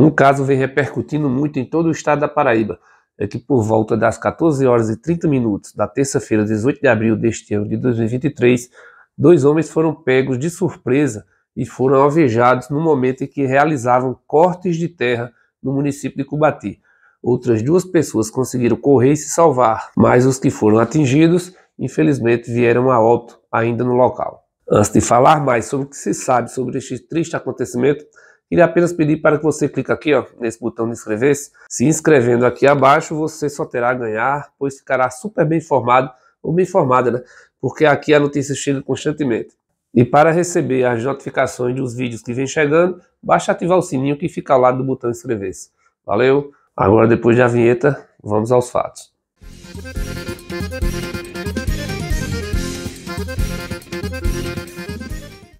Um caso vem repercutindo muito em todo o estado da Paraíba, é que por volta das 14 horas e 30 minutos da terça-feira, 18 de abril deste ano de 2023, dois homens foram pegos de surpresa e foram alvejados no momento em que realizavam cortes de terra no município de Cubati. Outras duas pessoas conseguiram correr e se salvar, mas os que foram atingidos, infelizmente, vieram a óbito ainda no local. Antes de falar mais sobre o que se sabe sobre este triste acontecimento, Queria apenas pedir para que você clique aqui, ó, nesse botão de inscrever-se. Se inscrevendo aqui abaixo, você só terá a ganhar, pois ficará super bem informado, ou bem informada, né? Porque aqui a notícia chega constantemente. E para receber as notificações dos vídeos que vem chegando, basta ativar o sininho que fica ao lado do botão inscrever-se. Valeu! Agora, depois da vinheta, vamos aos fatos.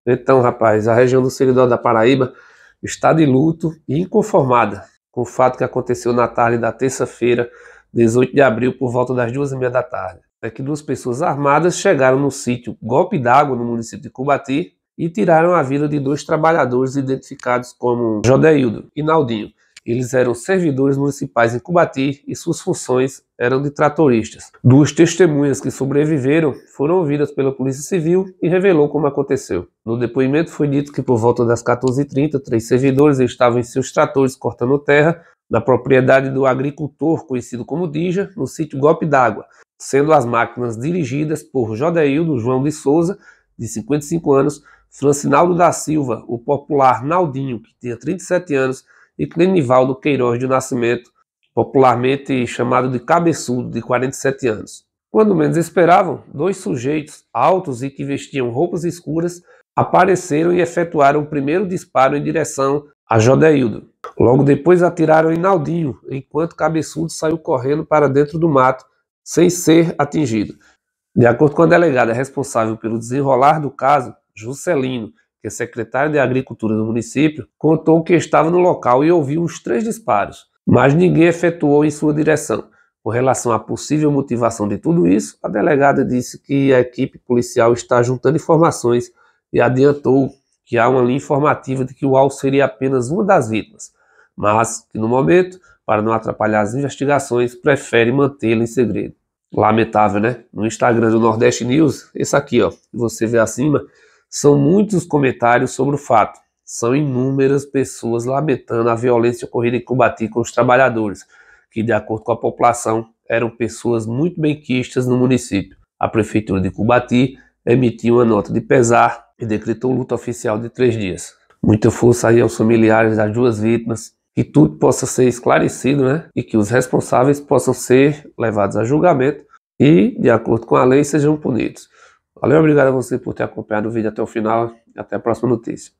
Então, rapaz, a região do Seridó da Paraíba está de luto e inconformada com o fato que aconteceu na tarde da terça-feira, 18 de abril, por volta das duas e meia da tarde. É que duas pessoas armadas chegaram no sítio Golpe d'Água, no município de Cubati, e tiraram a vida de dois trabalhadores identificados como Jodeildo e Naldinho. Eles eram servidores municipais em Cubati e suas funções eram de tratoristas. Duas testemunhas que sobreviveram foram ouvidas pela Polícia Civil e revelou como aconteceu. No depoimento foi dito que por volta das 14h30, três servidores estavam em seus tratores cortando terra na propriedade do agricultor conhecido como Dija, no sítio Golpe d'Água, sendo as máquinas dirigidas por Jodeildo João de Souza, de 55 anos, Francinaldo da Silva, o popular Naldinho, que tinha 37 anos, e Clenivaldo Queiroz de Nascimento, popularmente chamado de Cabeçudo, de 47 anos. Quando menos esperavam, dois sujeitos altos e que vestiam roupas escuras apareceram e efetuaram o primeiro disparo em direção a Jodeildo. Logo depois atiraram em Naldinho, enquanto Cabeçudo saiu correndo para dentro do mato, sem ser atingido. De acordo com a delegada responsável pelo desenrolar do caso, Juscelino, que é secretário de Agricultura do município, contou que estava no local e ouviu uns três disparos, mas ninguém efetuou em sua direção. Com relação à possível motivação de tudo isso, a delegada disse que a equipe policial está juntando informações e adiantou que há uma linha informativa de que o al seria apenas uma das vítimas, mas que no momento, para não atrapalhar as investigações, prefere mantê-la em segredo. Lamentável, né? No Instagram do Nordeste News, esse aqui, ó, que você vê acima, são muitos comentários sobre o fato. São inúmeras pessoas lamentando a violência ocorrida em Cubati com os trabalhadores, que, de acordo com a população, eram pessoas muito bem bem-quistas no município. A prefeitura de Cubati emitiu uma nota de pesar e decretou luta oficial de três dias. Muita força aí aos familiares das duas vítimas, que tudo possa ser esclarecido, né? E que os responsáveis possam ser levados a julgamento e, de acordo com a lei, sejam punidos. Valeu, obrigado a você por ter acompanhado o vídeo até o final e até a próxima notícia.